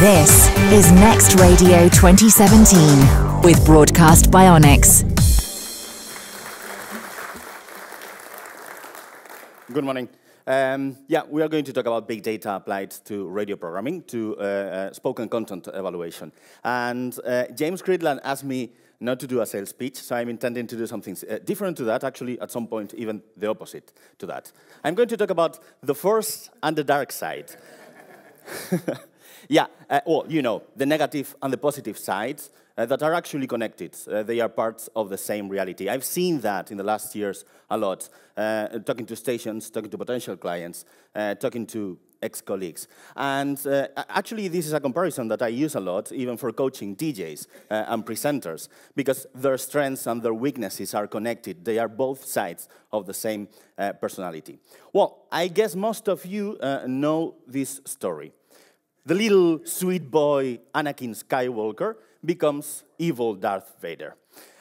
This is Next Radio 2017 with Broadcast Bionics. Good morning. Um, yeah, we are going to talk about big data applied to radio programming, to uh, uh, spoken content evaluation. And uh, James Gridland asked me not to do a sales pitch, so I'm intending to do something uh, different to that, actually, at some point, even the opposite to that. I'm going to talk about the force and the dark side. Yeah, uh, well, you know, the negative and the positive sides uh, that are actually connected. Uh, they are parts of the same reality. I've seen that in the last years a lot, uh, talking to stations, talking to potential clients, uh, talking to ex-colleagues. And uh, actually, this is a comparison that I use a lot, even for coaching DJs uh, and presenters, because their strengths and their weaknesses are connected. They are both sides of the same uh, personality. Well, I guess most of you uh, know this story the little sweet boy Anakin Skywalker becomes evil Darth Vader.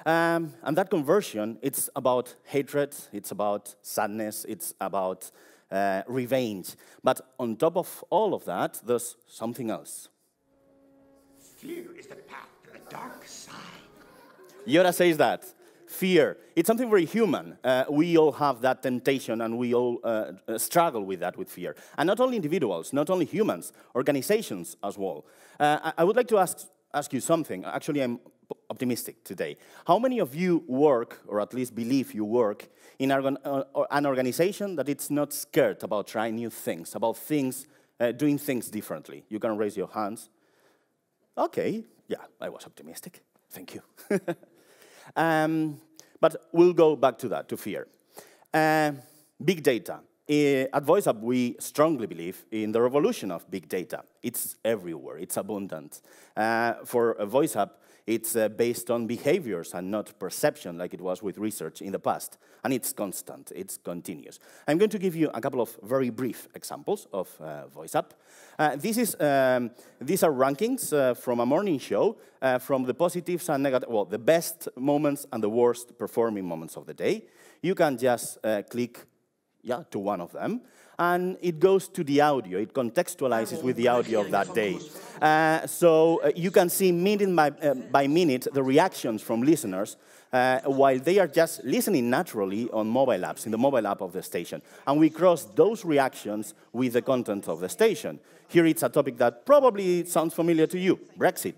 Um, and that conversion, it's about hatred, it's about sadness, it's about uh, revenge. But on top of all of that, there's something else. Fear is the path to the dark side. Yoda says that fear. It's something very human. Uh, we all have that temptation and we all uh, uh, struggle with that, with fear. And not only individuals, not only humans, organizations as well. Uh, I would like to ask, ask you something. Actually, I'm optimistic today. How many of you work, or at least believe you work, in an uh, organization that it's not scared about trying new things, about things, uh, doing things differently? You can raise your hands. Okay, yeah, I was optimistic. Thank you. Um, but we'll go back to that, to fear. Uh, big data. Eh, at VoiceUp, we strongly believe in the revolution of big data. It's everywhere, it's abundant. Uh, for uh, VoiceUp, it's uh, based on behaviors and not perception, like it was with research in the past. And it's constant, it's continuous. I'm going to give you a couple of very brief examples of uh, voice up. Uh, this is, um, these are rankings uh, from a morning show uh, from the positives and negative, well, the best moments and the worst performing moments of the day. You can just uh, click yeah, to one of them. And it goes to the audio. It contextualizes with the audio of that day. Uh, so uh, you can see minute by, uh, by, minute the reactions from listeners uh, while they are just listening naturally on mobile apps, in the mobile app of the station. And we cross those reactions with the content of the station. Here it's a topic that probably sounds familiar to you, Brexit.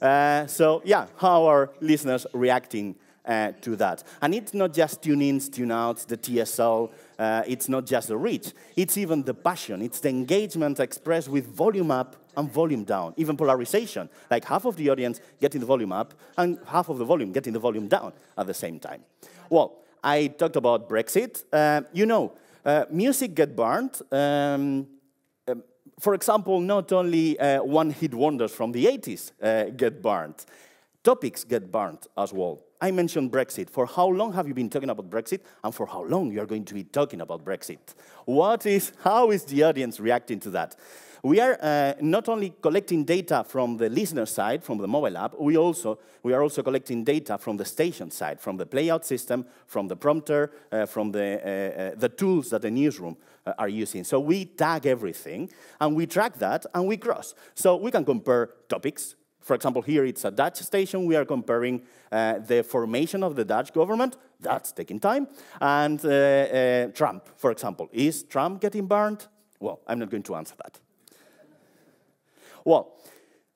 Uh, so yeah, how are listeners reacting uh, to that? And it's not just tune-ins, tune-outs, the TSL, uh, it's not just the reach, it's even the passion, it's the engagement expressed with volume up and volume down, even polarization, like half of the audience getting the volume up and half of the volume getting the volume down at the same time. Well, I talked about Brexit. Uh, you know, uh, music get burned. Um, um for example, not only uh, one-hit wonders from the 80s uh, get burned topics get burned as well. I mentioned Brexit. For how long have you been talking about Brexit? And for how long you are going to be talking about Brexit? What is, how is the audience reacting to that? We are uh, not only collecting data from the listener side, from the mobile app, we, also, we are also collecting data from the station side, from the playout system, from the prompter, uh, from the, uh, uh the tools that the newsroom uh, are using. So we tag everything, and we track that, and we cross. So we can compare topics, for example, here it's a Dutch station. We are comparing uh, the formation of the Dutch government. That's taking time. And uh, uh, Trump, for example. Is Trump getting burned? Well, I'm not going to answer that. well,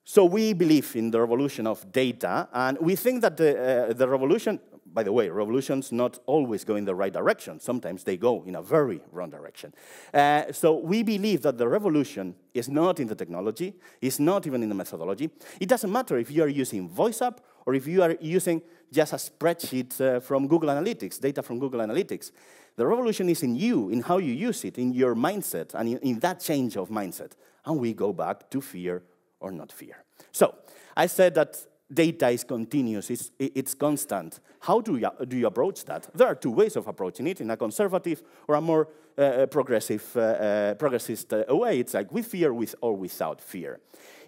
so we believe in the revolution of data, and we think that the, uh, the revolution by the way, revolutions not always go in the right direction. Sometimes they go in a very wrong direction. Uh, so we believe that the revolution is not in the technology, it's not even in the methodology. It doesn't matter if you are using VoiceUp or if you are using just a spreadsheet uh, from Google Analytics, data from Google Analytics. The revolution is in you, in how you use it, in your mindset, and in, in that change of mindset. And we go back to fear or not fear. So I said that data is continuous, it's, it's constant. How do you, do you approach that? There are two ways of approaching it, in a conservative or a more uh, uh progressive, uh, uh, progressist uh, way. It's like with fear with or without fear.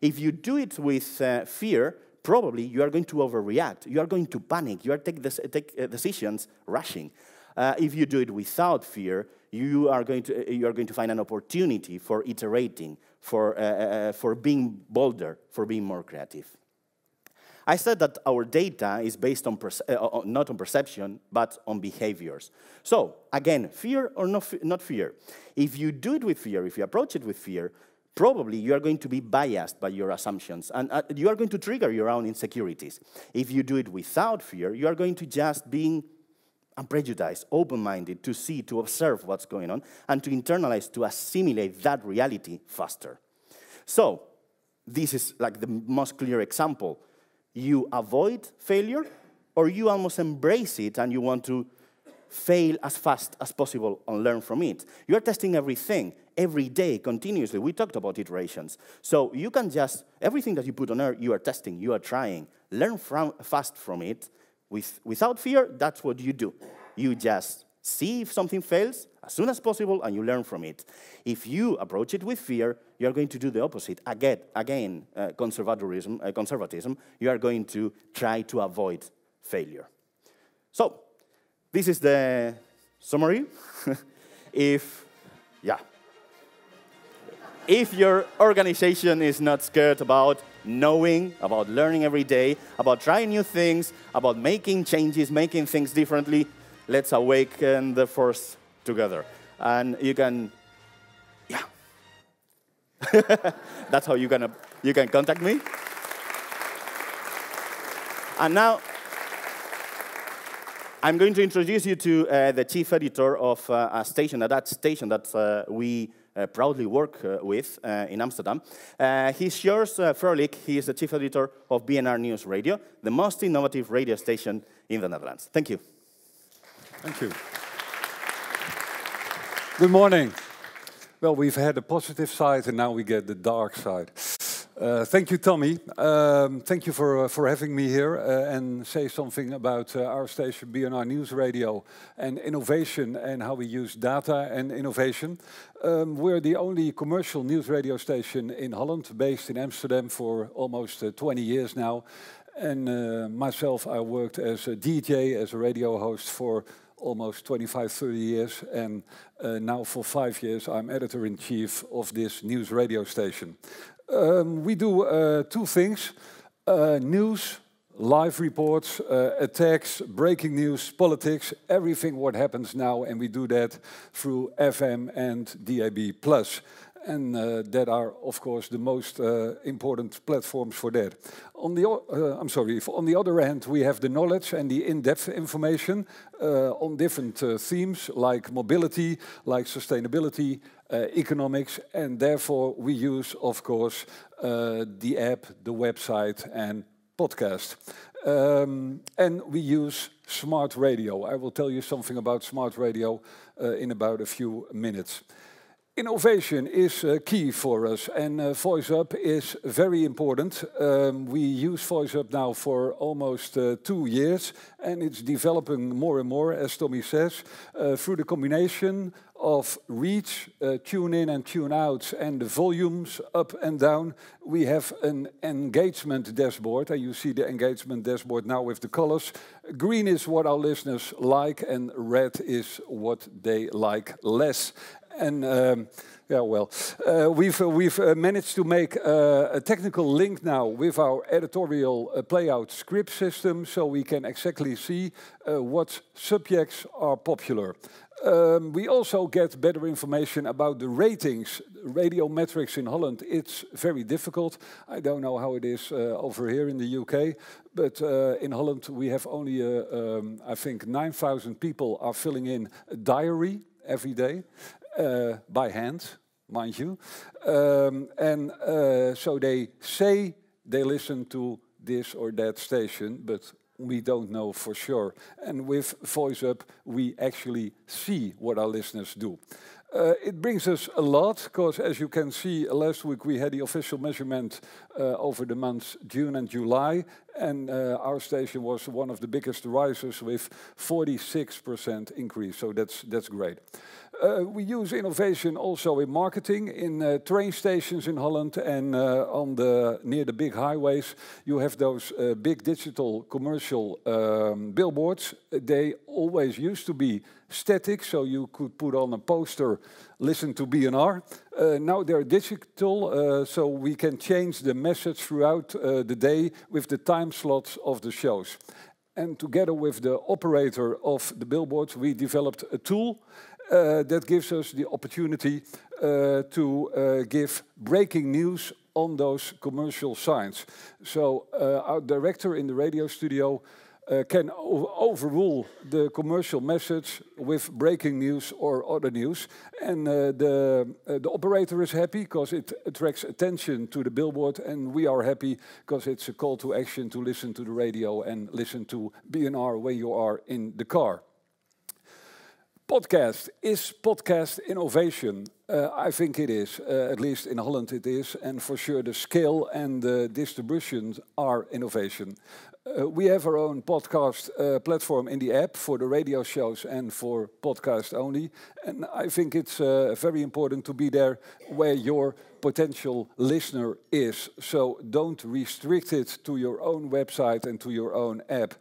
If you do it with uh, fear, probably you are going to overreact, you are going to panic, you are take, take decisions rushing. if you do it without fear, you are going to, you are going to find an opportunity for iterating, for, for being bolder, for being more creative. I said that our data is based on, uh, uh, not on perception, but on behaviors. So again, fear or not, not fear. If you do it with fear, if you approach it with fear, probably you are going to be biased by your assumptions and uh, you are going to trigger your own insecurities. If you do it without fear, you are going to just being unprejudiced, open-minded to see, to observe what's going on and to internalize, to assimilate that reality faster. So this is like the most clear example you avoid failure or you almost embrace it and you want to fail as fast as possible and learn from it. You are testing everything every day continuously. We talked about iterations. So you can just, everything that you put on earth, you are testing, you are trying. Learn from, fast from it. With, without fear, that's what you do. You just see if something fails as soon as possible and you learn from it. If you approach it with fear, you are going to do the opposite. Again, again uh, conservatism, uh, conservatism, you are going to try to avoid failure. So, this is the summary. if, yeah. If your organization is not scared about knowing, about learning every day, about trying new things, about making changes, making things differently, let's awaken the force together. And you can That's how you gonna you can contact me. And now I'm going to introduce you to uh, the chief editor of uh, a station, uh, that station that uh, we uh, proudly work uh, with in Amsterdam. he's Sjors uh, Frolik. He is the chief editor of BNR News Radio, the most innovative radio station in the Netherlands. Thank you. Thank you. Good morning. Well, we've had the positive side and now we get the dark side. Uh, thank you, Tommy. Um, thank you for, uh, for having me here uh, and say something about uh, our station, BNR News Radio, and innovation and how we use data and innovation. Um, we're the only commercial news radio station in Holland, based in Amsterdam for almost uh, 20 years now. And uh, myself, I worked as a DJ, as a radio host for almost 25, 30 years, and uh, now for five years I'm editor-in-chief of this news radio station. Um, we do uh, two things, uh, news, live reports, uh, attacks, breaking news, politics, everything what happens now, and we do that through FM and DAB+ and uh, eh, that are, of course, the most uh, important platforms for that. On the, uh, I'm sorry. on the other hand, we have the knowledge and the in-depth information on different themes like mobility, like sustainability, economics, and therefore we use, of course, the app, the website, and podcast. Um, and we use smart radio. I will tell you something about smart radio in about a few minutes. Innovation is uh, key for us, and uh, VoiceUp is very important. Um, we use VoiceUp now for almost uh, two years, and it's developing more and more, as Tommy says, uh, through the combination of reach, uh, tune in and tune outs, and the volumes up and down. We have an engagement dashboard, and you see the engagement dashboard now with the colors. Green is what our listeners like, and red is what they like less and um, yeah, well, uh, we've uh, we've uh, managed to make uh, a technical link now with our editorial uh, playout script system, so we can exactly see uh, what subjects are popular. Um, we also get better information about the ratings. Radio metrics in Holland, it's very difficult. I don't know how it is over here in the UK, but in Holland we have only, um, I think, 9,000 people are filling in a diary every day uh, by hand, mind you. Um, and uh, so they say they listen to this or that station, but we don't know for sure. And with VoiceUp, we actually see what our listeners do. Uh, it brings us a lot because, as you can see, last week we had the official measurement uh, over the months June and July, and uh, our station was one of the biggest risers with 46% increase. So that's that's great. Uh, we use innovation also in marketing in uh, train stations in Holland and uh, on the near the big highways. You have those uh, big digital commercial um, billboards. They always used to be static, so you could put on a poster, listen to BNR. Uh, now they're digital, uh, so we can change the message throughout uh, the day with the time slots of the shows. And together with the operator of the billboards, we developed a tool uh, that gives us the opportunity uh, to uh, give breaking news on those commercial signs. So our director in the radio studio can overrule the commercial message with breaking news or other news. And uh, the, uh, the operator is happy because it attracts attention to the billboard, and we are happy because it's a call to action to listen to the radio and listen to BNR when you are in the car. Podcast. Is podcast innovation? Uh, I think it is. Uh, at least in Holland it is. And for sure the scale and the distribution are innovation. Uh, we have our own podcast uh, platform in the app for the radio shows and for podcast only. And I think it's uh, very important to be there where your potential listener is. So don't restrict it to your own website and to your own app.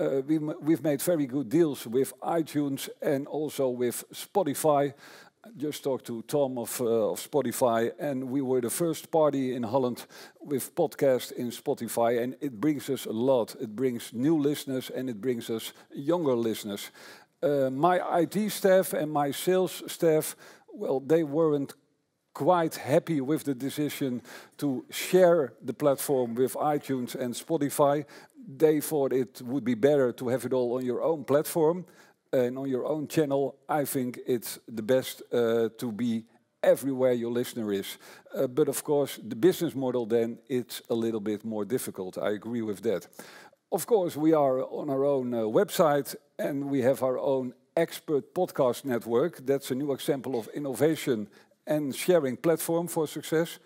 Uh, we, we've made very good deals with iTunes and also with Spotify. I just talked to Tom of, uh, of Spotify, and we were the first party in Holland with podcast in Spotify, and it brings us a lot. It brings new listeners and it brings us younger listeners. Uh, my IT staff and my sales staff, well, they weren't quite happy with the decision to share the platform with iTunes and Spotify they thought it would be better to have it all on your own platform and on your own channel. I think it's the best uh, to be everywhere your listener is. Uh, but of course, the business model then, it's a little bit more difficult. I agree with that. Of course, we are on our own uh, website and we have our own expert podcast network. That's a new example of innovation and sharing platform for success.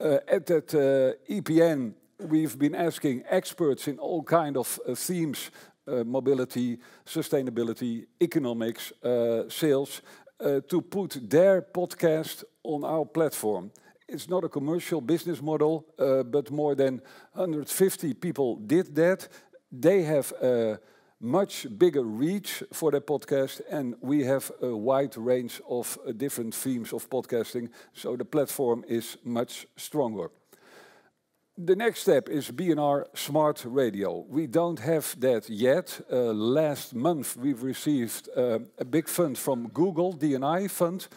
Uh, at that uh, EPN, we've been asking experts in all kind of uh, themes, uh, mobility, sustainability, economics, uh, sales, uh, to put their podcast on our platform. It's not a commercial business model, uh, but more than 150 people did that. They have a much bigger reach for their podcast, and we have a wide range of different themes of podcasting, so the platform is much stronger. The next step is BNR Smart Radio. We don't have that yet. Uh, last month, we've received uh, a big fund from Google, DNI fund.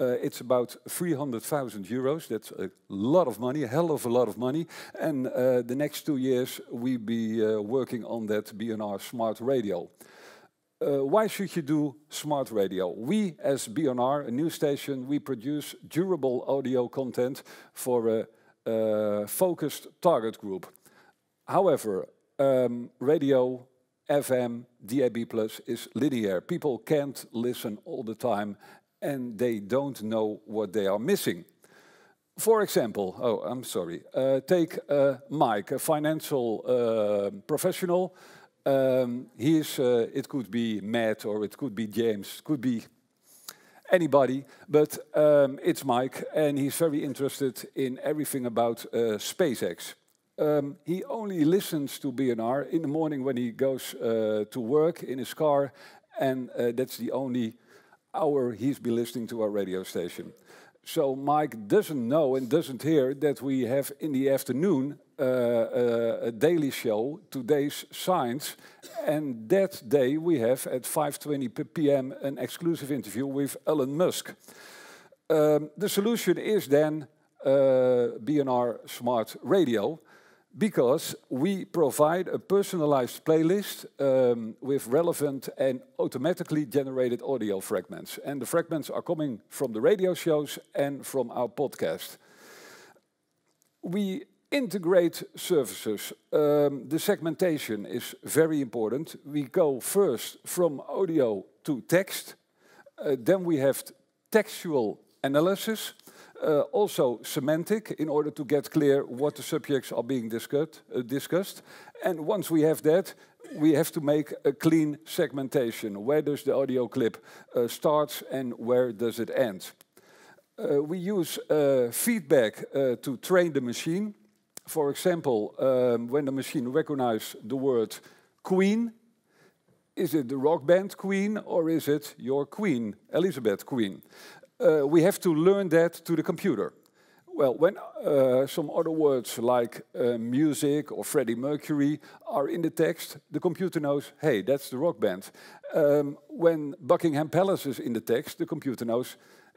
Uh, it's about 300,000 euros. That's a lot of money, a hell of a lot of money. And uh, the next two years, we'll be uh, working on that BNR Smart Radio. Uh, why should you do smart radio? We, as BNR, a news station, we produce durable audio content for a uh, Eh, focused target group. However, um, radio, FM, DAB+, is linear. People can't listen all the time and they don't know what they are missing. For example, oh, I'm sorry, uh, take uh, Mike, a financial uh, professional. Um, he is, eh, it could be Matt or it could be James, could be anybody, but um, it's Mike, and he's very interested in everything about uh, SpaceX. Um, he only listens to BNR in the morning when he goes uh, to work in his car, and uh, that's the only hour he's been listening to our radio station. So Mike doesn't know and doesn't hear that we have in the afternoon Eh, eh, a daily show, Today's Science. And that day we have at 5.20 p.m. an exclusive interview with Elon Musk. Um, the solution is then eh, BNR Smart Radio because we provide a personalized playlist um, with relevant and automatically generated audio fragments. And the fragments are coming from the radio shows and from our podcast. We Integrate services. Um, the segmentation is very important. We go first from audio to text. Uh, then we have textual analysis, uh, also semantic, in order to get clear what the subjects are being discussed, uh, discussed. And once we have that, we have to make a clean segmentation. Where does the audio clip starts and where does it end? we use feedback to train the machine for example, um, when the machine recognizes the word Queen, is it the rock band Queen or is it your Queen, Elizabeth Queen? Uh, we have to learn that to the computer. Well, when uh, some other words like uh, music or Freddie Mercury are in the text, the computer knows, hey, that's the rock band. Um, when Buckingham Palace is in the text, the computer knows,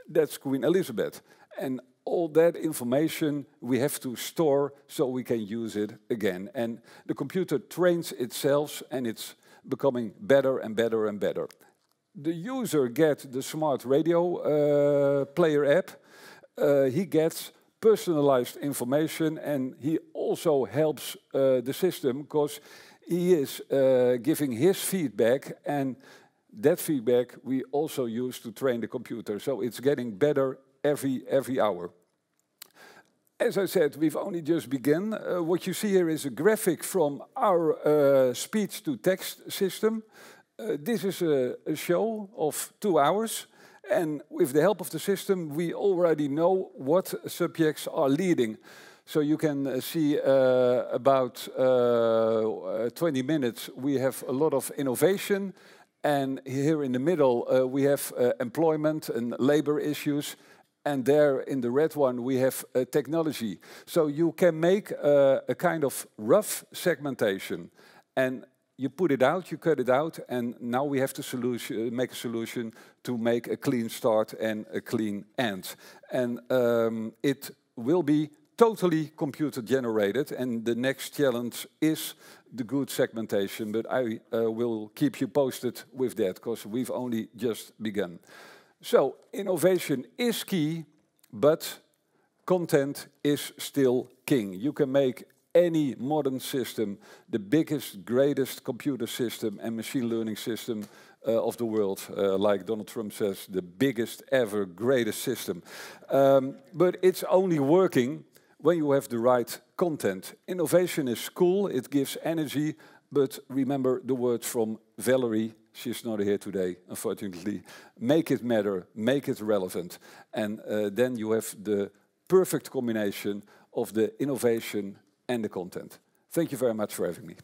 that's Queen Elizabeth. And all that information we have to store so we can use it again. And the computer trains itself and it's becoming better and better and better. The user gets the smart radio uh, player app. Uh, he gets personalized information and he also helps uh, the system because he is uh, giving his feedback and that feedback we also use to train the computer. So it's getting better every, every hour. As I said, we've only just begun. Uh, what you see here is a graphic from our uh, speech-to-text system. Uh, this is a, a show of two hours. And with the help of the system, we already know what subjects are leading. So you can uh, see uh, about uh, 20 minutes, we have a lot of innovation. And here in the middle, uh, we have uh, employment and labor issues and there in the red one we have a uh, technology. So you can make uh, a kind of rough segmentation and you put it out, you cut it out, and now we have to solution, uh, make a solution to make a clean start and a clean end. And um, it will be totally computer generated and the next challenge is the good segmentation, but I uh, will keep you posted with that because we've only just begun. So innovation is key, but content is still king. You can make any modern system, the biggest, greatest computer system and machine learning system uh, of the world, uh, like Donald Trump says, the biggest ever, greatest system. Um, but it's only working when you have the right content. Innovation is cool, it gives energy, but remember the words from Valerie she's not here today, unfortunately. Make it matter, make it relevant. And uh, then you have the perfect combination of the innovation and the content. Thank you very much for having me.